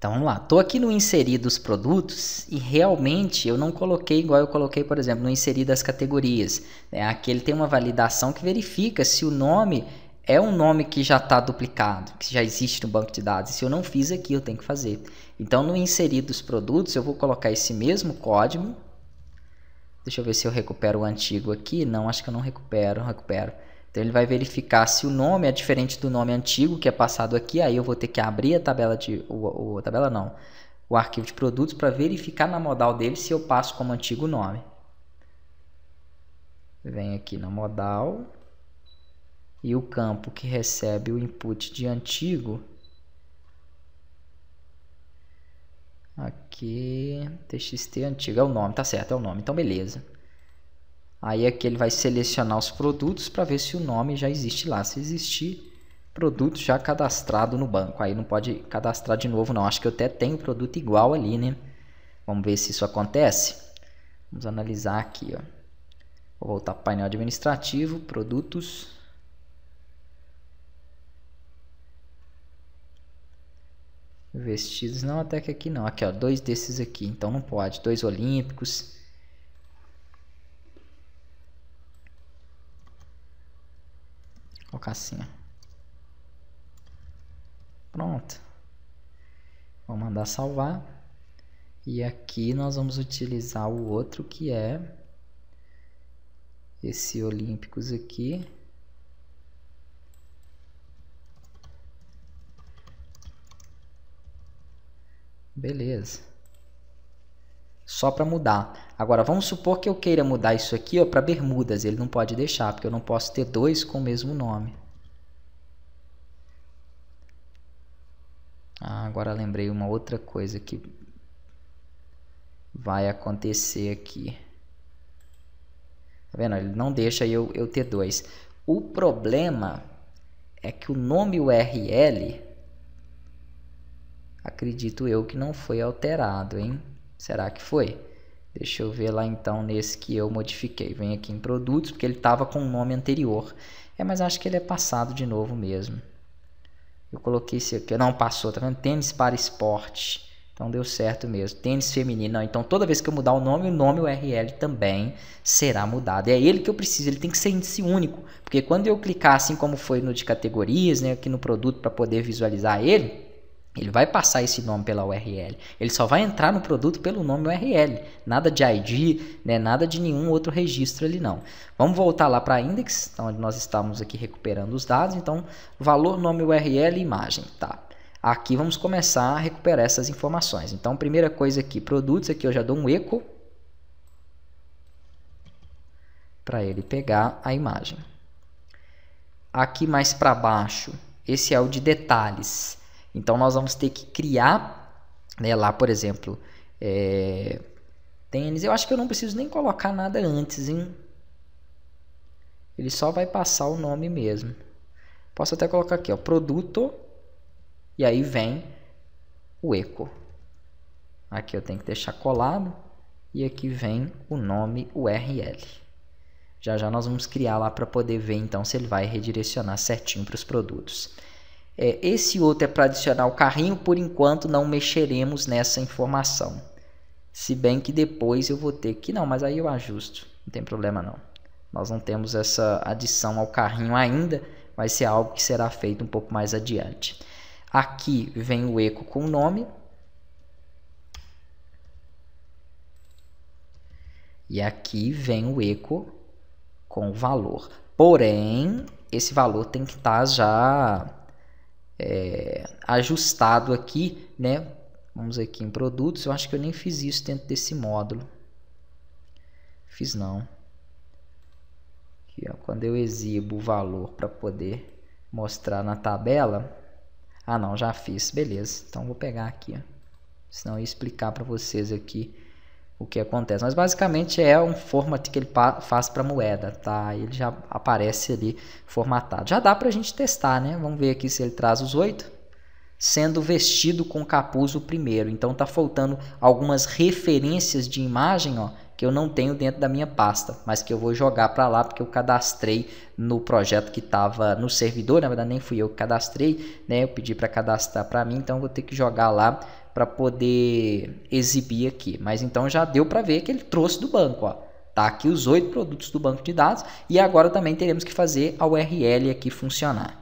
Então vamos lá, estou aqui no inserir dos produtos e realmente eu não coloquei igual eu coloquei, por exemplo, no inserir das categorias. Né? Aqui ele tem uma validação que verifica se o nome é um nome que já está duplicado, que já existe no banco de dados. Se eu não fiz aqui, eu tenho que fazer. Então no inserir dos produtos eu vou colocar esse mesmo código. Deixa eu ver se eu recupero o antigo aqui. Não, acho que eu não recupero, recupero. Então ele vai verificar se o nome é diferente do nome antigo que é passado aqui, aí eu vou ter que abrir a tabela de o, o tabela não, o arquivo de produtos para verificar na modal dele se eu passo como antigo nome. Vem aqui na modal e o campo que recebe o input de antigo aqui txt antigo é o nome, tá certo, é o nome. Então beleza. Aí aqui ele vai selecionar os produtos para ver se o nome já existe lá. Se existir, produto já cadastrado no banco. Aí não pode cadastrar de novo não. Acho que eu até tenho produto igual ali, né? Vamos ver se isso acontece. Vamos analisar aqui, ó. Vou voltar para o painel administrativo, produtos. Vestidos, não, até que aqui não. Aqui, ó, dois desses aqui. Então não pode. Dois olímpicos colocar assim, ó. Pronto. Vou mandar salvar. E aqui nós vamos utilizar o outro que é esse Olímpicos aqui. Beleza só para mudar. Agora, vamos supor que eu queira mudar isso aqui para Bermudas. Ele não pode deixar, porque eu não posso ter dois com o mesmo nome. Ah, agora lembrei uma outra coisa que vai acontecer aqui. Tá vendo? Ele não deixa eu, eu ter dois. O problema é que o nome URL, acredito eu que não foi alterado, hein? Será que foi? Deixa eu ver lá então nesse que eu modifiquei. Vem aqui em produtos, porque ele estava com o um nome anterior. É, mas acho que ele é passado de novo mesmo. Eu coloquei esse aqui, não passou, tá vendo? Tênis para esporte. Então deu certo mesmo. Tênis feminino. Não, então toda vez que eu mudar o nome, o nome URL também será mudado. É ele que eu preciso, ele tem que ser índice único. Porque quando eu clicar assim como foi no de categorias, né, aqui no produto para poder visualizar ele, ele vai passar esse nome pela URL. Ele só vai entrar no produto pelo nome URL. Nada de ID, né? nada de nenhum outro registro ali não. Vamos voltar lá para index, então, onde nós estamos aqui recuperando os dados. Então, valor, nome URL e imagem. Tá. Aqui vamos começar a recuperar essas informações. Então, primeira coisa aqui, produtos. Aqui eu já dou um eco para ele pegar a imagem. Aqui mais para baixo, esse é o de detalhes. Então nós vamos ter que criar, né, lá por exemplo, é, tênis. Eu acho que eu não preciso nem colocar nada antes, hein? Ele só vai passar o nome mesmo. Posso até colocar aqui, ó, produto e aí vem o eco. Aqui eu tenho que deixar colado e aqui vem o nome URL. Já já nós vamos criar lá para poder ver então se ele vai redirecionar certinho para os produtos. É, esse outro é para adicionar o carrinho, por enquanto não mexeremos nessa informação. Se bem que depois eu vou ter que... Não, mas aí eu ajusto, não tem problema não. Nós não temos essa adição ao carrinho ainda, vai ser algo que será feito um pouco mais adiante. Aqui vem o eco com o nome. E aqui vem o eco com o valor. Porém, esse valor tem que estar tá já é, ajustado aqui, né? Vamos aqui em produtos. Eu acho que eu nem fiz isso dentro desse módulo. Fiz não. Aqui, ó, quando eu exibo o valor para poder mostrar na tabela. Ah, não, já fiz. Beleza. Então vou pegar aqui, ó. Senão eu ia explicar para vocês aqui o que acontece. Mas basicamente é um format que ele faz para moeda, tá? Ele já aparece ali formatado. Já dá para a gente testar, né? Vamos ver aqui se ele traz os oito. Sendo vestido com capuz o primeiro. Então tá faltando algumas referências de imagem, ó que eu não tenho dentro da minha pasta, mas que eu vou jogar para lá porque eu cadastrei no projeto que estava no servidor, na verdade nem fui eu que cadastrei, né? Eu pedi para cadastrar para mim, então vou ter que jogar lá para poder exibir aqui. Mas então já deu para ver que ele trouxe do banco, ó. Tá aqui os oito produtos do banco de dados e agora também teremos que fazer a URL aqui funcionar.